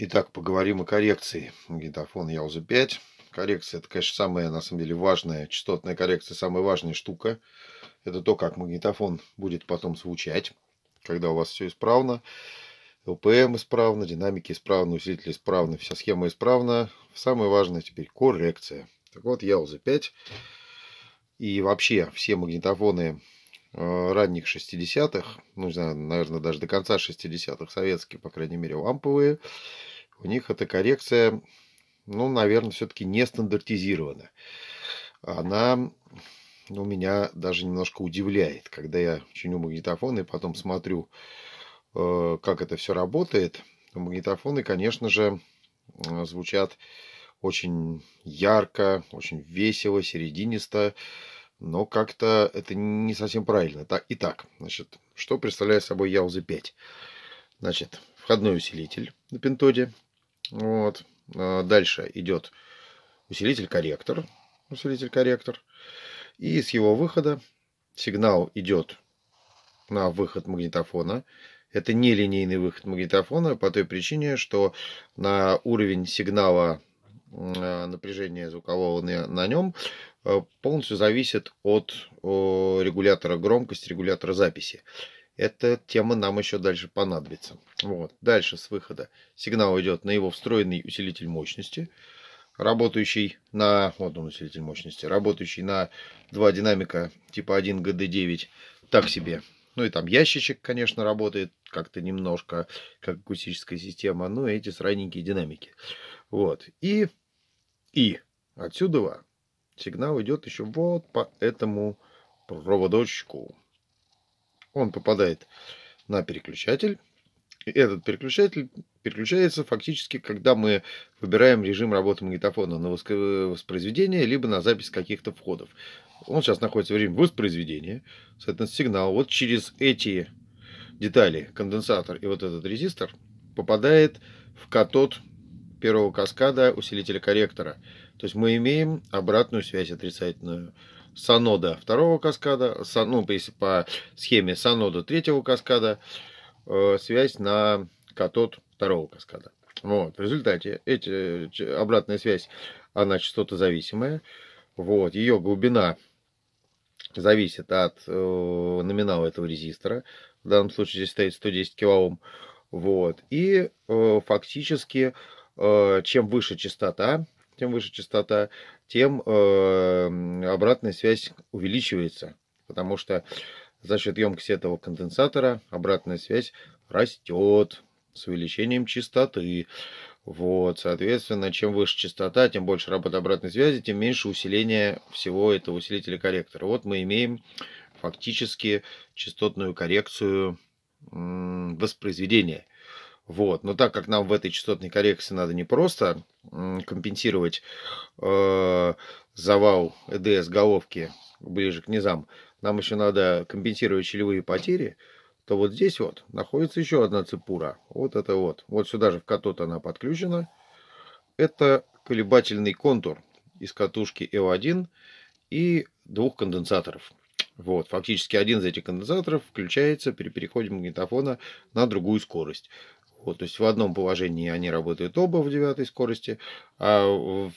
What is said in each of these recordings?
Итак, поговорим о коррекции. Гитофон Яуза-5. Коррекция – это, конечно, самая, на самом деле, важная, частотная коррекция – самая важная штука. Это то, как магнитофон будет потом звучать, когда у вас все исправно. ЛПМ исправно, динамики исправны, усилители исправны, вся схема исправна. Самое важное теперь – коррекция. Так вот, Яуза-5 и вообще все магнитофоны э, ранних 60-х, ну, не знаю, наверное, даже до конца 60-х, советские, по крайней мере, ламповые, у них эта коррекция, ну, наверное, все-таки не стандартизирована. Она ну, меня даже немножко удивляет, когда я чиню магнитофон и потом смотрю, э, как это все работает. Магнитофоны, конечно же, э, звучат очень ярко, очень весело, серединисто, но как-то это не совсем правильно. Так Итак, значит, что представляет собой Яузы 5? Значит, входной усилитель на пентоде – вот. А, дальше идет усилитель-корректор. Усилитель-корректор. И с его выхода сигнал идет на выход магнитофона. Это не линейный выход магнитофона по той причине, что на уровень сигнала а, напряжение звукового на нем а, полностью зависит от регулятора громкости, регулятора записи эта тема нам еще дальше понадобится. Вот. Дальше с выхода сигнал идет на его встроенный усилитель мощности, работающий на, вот он усилитель мощности, работающий на два динамика типа 1 GD9, так себе. Ну и там ящичек, конечно, работает как-то немножко, как акустическая система, но ну эти сраненькие динамики. Вот. И, и отсюда сигнал идет еще вот по этому проводочку. Он попадает на переключатель. этот переключатель переключается фактически, когда мы выбираем режим работы магнитофона на воспроизведение, либо на запись каких-то входов. Он сейчас находится в режиме воспроизведения. Соответственно, сигнал вот через эти детали, конденсатор и вот этот резистор, попадает в катод первого каскада усилителя корректора. То есть мы имеем обратную связь отрицательную Санода второго каскада, сан, ну, если по схеме Санода третьего каскада, э, связь на катод второго каскада. Вот. В результате эти, обратная связь, она частотозависимая. Вот. Ее глубина зависит от э, номинала этого резистора. В данном случае здесь стоит 110 кОм. Вот. И э, фактически, э, чем выше частота, тем выше частота, тем эм, обратная связь увеличивается, потому что за счет емкости этого конденсатора обратная связь растет с увеличением частоты. Вот, соответственно, чем выше частота, тем больше работа обратной связи, тем меньше усиление всего этого усилителя корректора. Вот мы имеем фактически частотную коррекцию воспроизведения. Вот. Но так как нам в этой частотной коррекции надо не просто компенсировать э, завал ЭДС головки ближе к низам, нам еще надо компенсировать щелевые потери, то вот здесь вот находится еще одна цепура. Вот это вот. Вот сюда же в катод она подключена. Это колебательный контур из катушки L1 и двух конденсаторов. Вот, фактически один из этих конденсаторов включается при переходе магнитофона на другую скорость глубоко. То есть в одном положении они работают оба в девятой скорости, а в,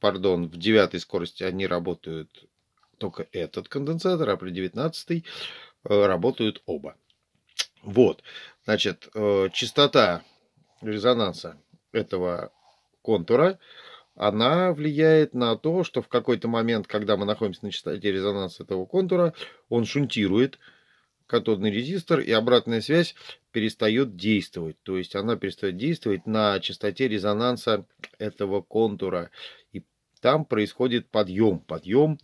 пардон, в девятой скорости они работают только этот конденсатор, а при девятнадцатой э, работают оба. Вот, значит, э, частота резонанса этого контура, она влияет на то, что в какой-то момент, когда мы находимся на частоте резонанса этого контура, он шунтирует – катодный резистор, и обратная связь перестает действовать. То есть она перестает действовать на частоте резонанса этого контура. И там происходит подъем. Подъем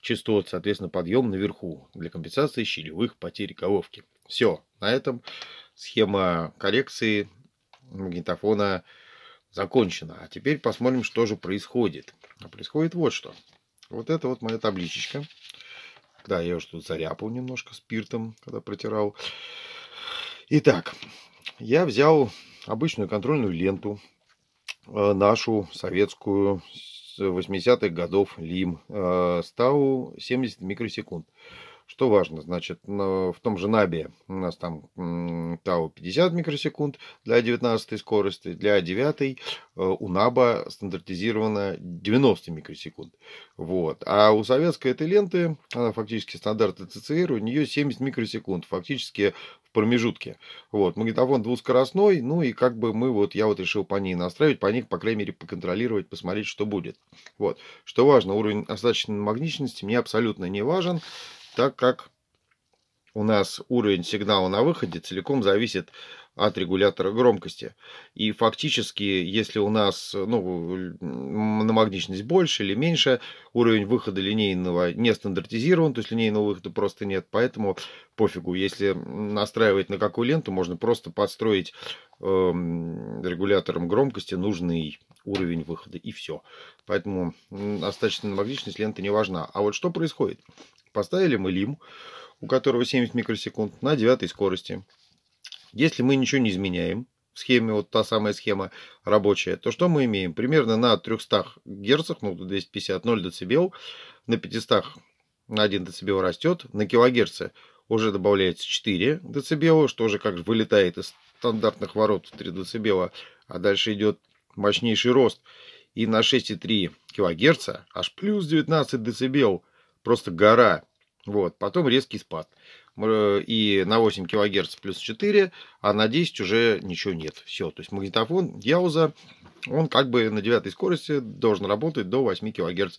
частот, соответственно, подъем наверху для компенсации щелевых потерь головки. Все, на этом схема коррекции магнитофона закончена. А теперь посмотрим, что же происходит. А происходит вот что. Вот это вот моя табличечка. Да, я уже тут заряпал немножко спиртом, когда протирал. Итак, я взял обычную контрольную ленту, э, нашу советскую 80-х годов ЛИМ, э, стал 70 микросекунд. Что важно, значит, в том же Набе у нас там Тау 50 микросекунд для 19 скорости, для 9 э, у Наба стандартизировано 90 микросекунд. Вот. А у советской этой ленты, она фактически стандарт ЦЦР, у нее 70 микросекунд, фактически в промежутке. Вот. Магнитофон двускоростной, ну и как бы мы вот, я вот решил по ней настраивать, по них, по крайней мере, поконтролировать, посмотреть, что будет. Вот. Что важно, уровень остаточной магничности мне абсолютно не важен так как у нас уровень сигнала на выходе целиком зависит от регулятора громкости. И фактически, если у нас ну, намагничность больше или меньше, уровень выхода линейного не стандартизирован, то есть линейного выхода просто нет, поэтому пофигу. Если настраивать на какую ленту, можно просто подстроить э, регулятором громкости нужный уровень выхода и все. Поэтому остаточная намагничность ленты не важна. А вот что происходит? Поставили мы лим, у которого 70 микросекунд, на девятой скорости. Если мы ничего не изменяем в схеме, вот та самая схема рабочая, то что мы имеем? Примерно на 300 герцах, ну 250, 0 дБ, на 500 на 1 дБ растет, на килогерце уже добавляется 4 дБ, что уже как же вылетает из стандартных ворот 3 дБ, а дальше идет мощнейший рост. И на 6,3 кГц аж плюс 19 дБ просто гора. Вот. Потом резкий спад. Э, и на 8 кГц плюс 4, а на 10 уже ничего нет. Все. То есть магнитофон Яуза, он как бы на девятой скорости должен работать до 8 кГц.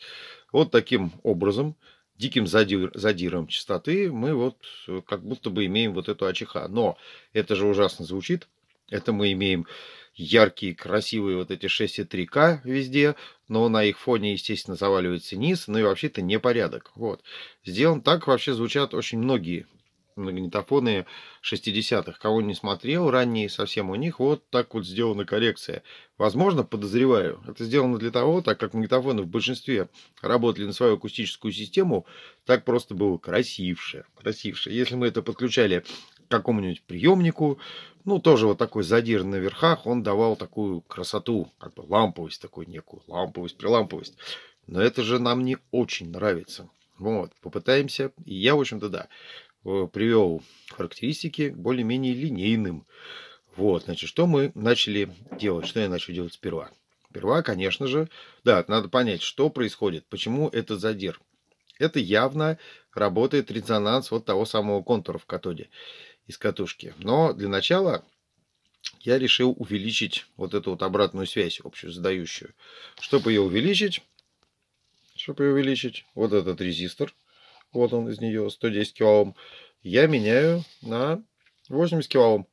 Вот таким образом, диким задир, задиром частоты, мы вот э, как будто бы имеем вот эту АЧХ. Но это же ужасно звучит. Это мы имеем яркие, красивые вот эти 6,3К везде, но на их фоне, естественно, заваливается низ, ну и вообще-то непорядок. Вот. Сделан так, вообще звучат очень многие магнитофоны 60-х. Кого не смотрел, ранние совсем у них, вот так вот сделана коррекция. Возможно, подозреваю, это сделано для того, так как магнитофоны в большинстве работали на свою акустическую систему, так просто было красивше. красивше. Если мы это подключали какому-нибудь приемнику, ну, тоже вот такой задир на верхах, он давал такую красоту, как бы ламповость такую некую, ламповость, приламповость. Но это же нам не очень нравится. Вот, попытаемся. И я, в общем-то, да, э, привел характеристики более-менее линейным. Вот, значит, что мы начали делать, что я начал делать сперва. Сперва, конечно же, да, надо понять, что происходит, почему это задир. Это явно работает резонанс вот того самого контура в катоде из катушки. Но для начала я решил увеличить вот эту вот обратную связь общую задающую. Чтобы ее увеличить, чтобы ее увеличить, вот этот резистор, вот он из нее, 110 кОм, я меняю на 80 кОм.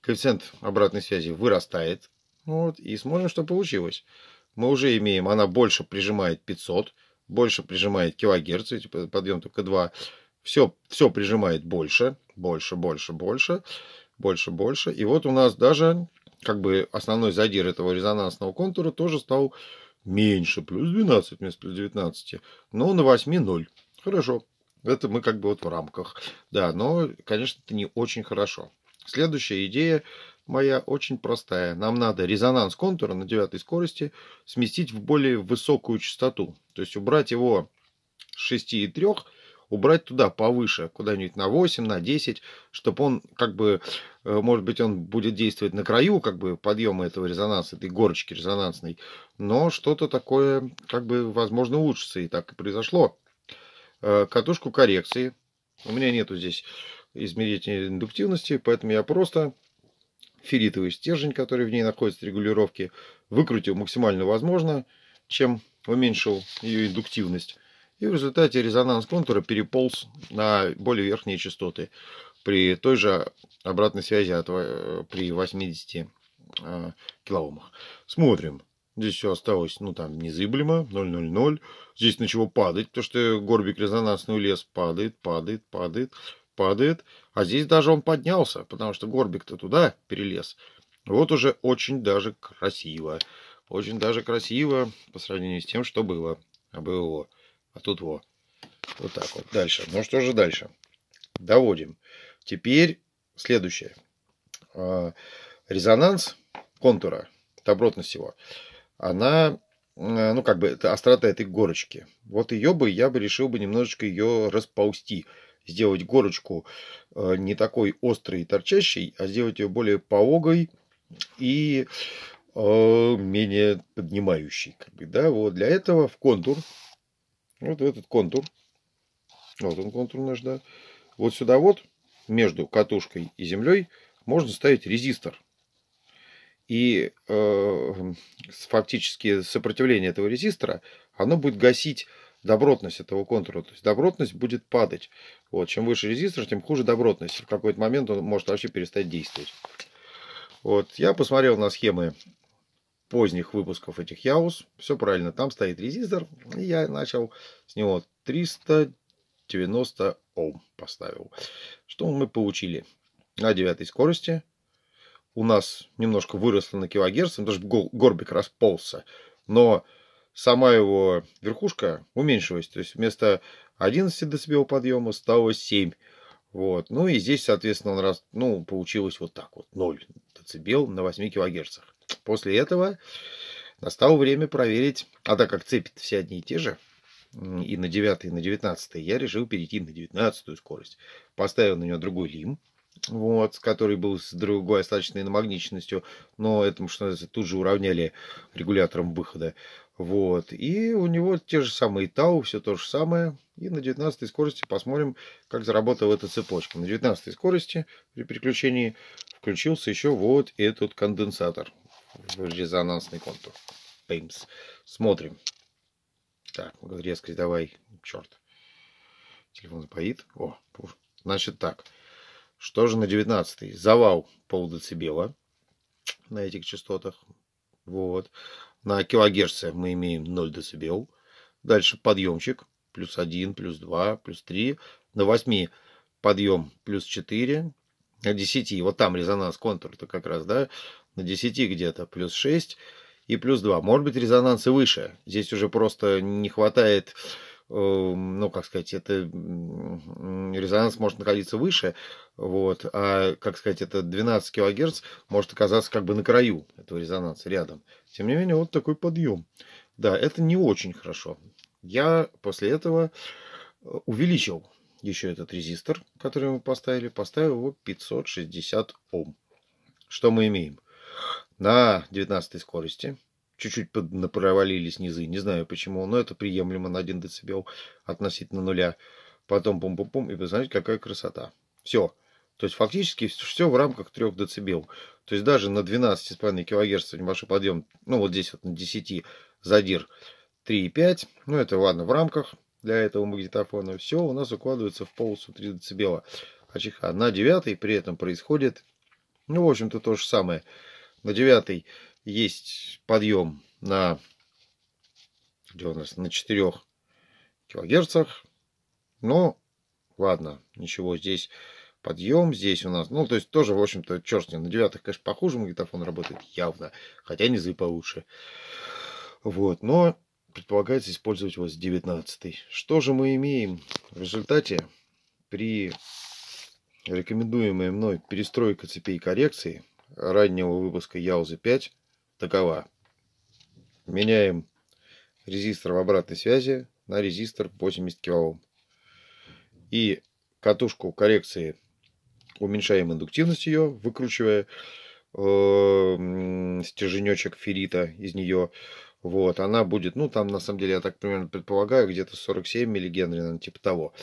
Коэффициент обратной связи вырастает. Вот, и смотрим, что получилось. Мы уже имеем, она больше прижимает 500, больше прижимает килогерц, подъем только 2. Все, все прижимает больше, больше, больше, больше, больше, больше. И вот у нас даже как бы основной задир этого резонансного контура тоже стал меньше, плюс 12 вместо плюс 19, но на 8 0. Хорошо, это мы как бы вот в рамках. Да, но, конечно, это не очень хорошо. Следующая идея моя очень простая. Нам надо резонанс контура на девятой скорости сместить в более высокую частоту. То есть убрать его с 6,3 убрать туда повыше, куда-нибудь на 8, на 10, чтобы он как бы, э, может быть, он будет действовать на краю как бы подъема этого резонанса, этой горочки резонансной, но что-то такое как бы, возможно, улучшится, и так и произошло. Э, катушку коррекции. У меня нету здесь измерителя индуктивности, поэтому я просто ферритовый стержень, который в ней находится регулировки, выкрутил максимально возможно, чем уменьшил ее индуктивность. И в результате резонанс контура переполз на более верхние частоты при той же обратной связи от, э, при 80 э, килоомах. Смотрим. Здесь все осталось, ну, там, незыблемо, 0,00. Здесь начало падать, потому что горбик резонансный лес падает, падает, падает, падает. А здесь даже он поднялся, потому что горбик-то туда перелез. Вот уже очень даже красиво. Очень даже красиво по сравнению с тем, что было. А было а тут во. Вот так вот. Дальше. Ну что же дальше? Доводим. Теперь следующее. А, резонанс контура, добротность его, она, э, ну как бы, это острота этой горочки. Вот ее бы, я бы решил бы немножечко ее расползти. Сделать горочку э, не такой острой и торчащей, а сделать ее более пологой и э, менее поднимающей. Как бы, да? вот для этого в контур вот в этот контур. Вот он контур наш, да. Вот сюда вот, между катушкой и землей, можно ставить резистор. И э, фактически сопротивление этого резистора, оно будет гасить добротность этого контура. То есть добротность будет падать. Вот, чем выше резистор, тем хуже добротность. В какой-то момент он может вообще перестать действовать. Вот, я посмотрел на схемы поздних выпусков этих Яус. Все правильно, там стоит резистор. И я начал с него 390 Ом поставил. Что мы получили? На девятой скорости у нас немножко выросло на килогерц, даже горбик расползся. Но сама его верхушка уменьшилась. То есть вместо 11 дБ подъема стало 7. Вот. Ну и здесь, соответственно, он раз, ну, получилось вот так вот. 0 дБ на 8 килогерцах. После этого настало время проверить, а так как цепи все одни и те же, и на 9, и на 19, я решил перейти на 19 скорость. Поставил на нее другой лим, вот, который был с другой остаточной намагниченностью, но этому, что называется, тут же уравняли регулятором выхода. Вот, и у него те же самые тау, все то же самое. И на 19 скорости посмотрим, как заработала эта цепочка. На 19 скорости при переключении включился еще вот этот конденсатор резонансный контур. Пеймс. Смотрим. Так, резкость давай. Черт. Телефон запоит. О, значит так. Что же на 19 -й? Завал децибела на этих частотах. Вот. На килогерце мы имеем 0 децибел. Дальше подъемчик. Плюс 1, плюс 2, плюс 3. На 8 подъем плюс 4. На 10. Вот там резонанс контур-то как раз, да на 10 где-то, плюс 6 и плюс 2. Может быть, резонанс и выше. Здесь уже просто не хватает, эм, ну, как сказать, это резонанс может находиться выше, вот, а, как сказать, это 12 кГц может оказаться как бы на краю этого резонанса, рядом. Тем не менее, вот такой подъем. Да, это не очень хорошо. Я после этого э, увеличил еще этот резистор, который мы поставили, поставил его 560 Ом. Что мы имеем? на 19 скорости. Чуть-чуть провалились низы, не знаю почему, но это приемлемо на 1 дБ относительно нуля. Потом пум-пум-пум, и вы знаете, какая красота. Все. То есть фактически все в рамках 3 дБ. То есть даже на 12,5 кГц небольшой подъем, ну вот здесь вот на 10 задир 3,5, ну это ладно, в рамках для этого магнитофона, все у нас укладывается в полосу 3 дБ. А чиха на 9 при этом происходит, ну в общем-то то же самое на 9 есть подъем на, где у нас, на 4 килогерцах. Но ну, ладно, ничего, здесь подъем, здесь у нас, ну, то есть тоже, в общем-то, черт не на девятых, конечно, похуже магнитофон работает явно, хотя низы получше. Вот, но предполагается использовать вот вас 19 -й. Что же мы имеем в результате при рекомендуемой мной перестройке цепей коррекции раннего выпуска Яузы 5 такова. Меняем резистор в обратной связи на резистор 80 кОм. И катушку коррекции уменьшаем индуктивность ее, выкручивая э, эм, стерженечек феррита из нее. Вот, она будет, ну, там, на самом деле, я так примерно предполагаю, где-то 47 миллигенри, наверное, типа того.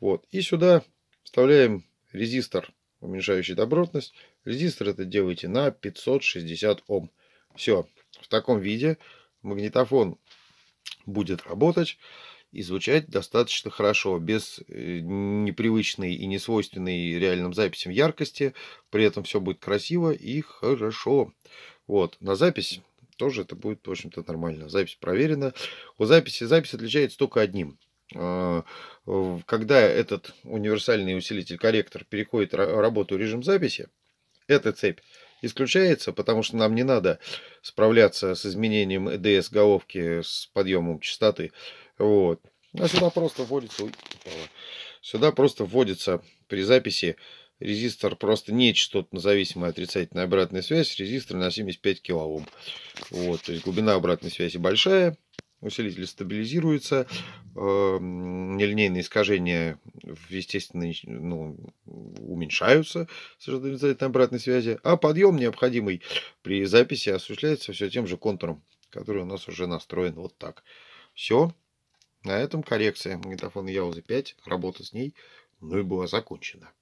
Вот, и сюда вставляем резистор, уменьшающий добротность, Резистор это делайте на 560 Ом. Все, в таком виде магнитофон будет работать и звучать достаточно хорошо, без э, непривычной и несвойственной реальным записям яркости. При этом все будет красиво и хорошо. Вот, на запись тоже это будет, в общем-то, нормально. Запись проверена. У записи запись отличается только одним а, – когда этот универсальный усилитель корректор переходит в работу режим записи, эта цепь исключается, потому что нам не надо справляться с изменением ЭДС головки с подъемом частоты. Вот. А сюда просто вводится... сюда просто вводится при записи резистор просто не частотно зависимая отрицательная обратная связь, резистор на 75 килоом. Вот, то есть глубина обратной связи большая, усилитель стабилизируется, эм, нелинейные искажения, естественно, ну, уменьшаются с результатом обратной связи, а подъем, необходимый при записи, осуществляется все тем же контуром, который у нас уже настроен вот так. Все, на этом коррекция магнитофона Яузы 5, работа с ней, ну и была закончена.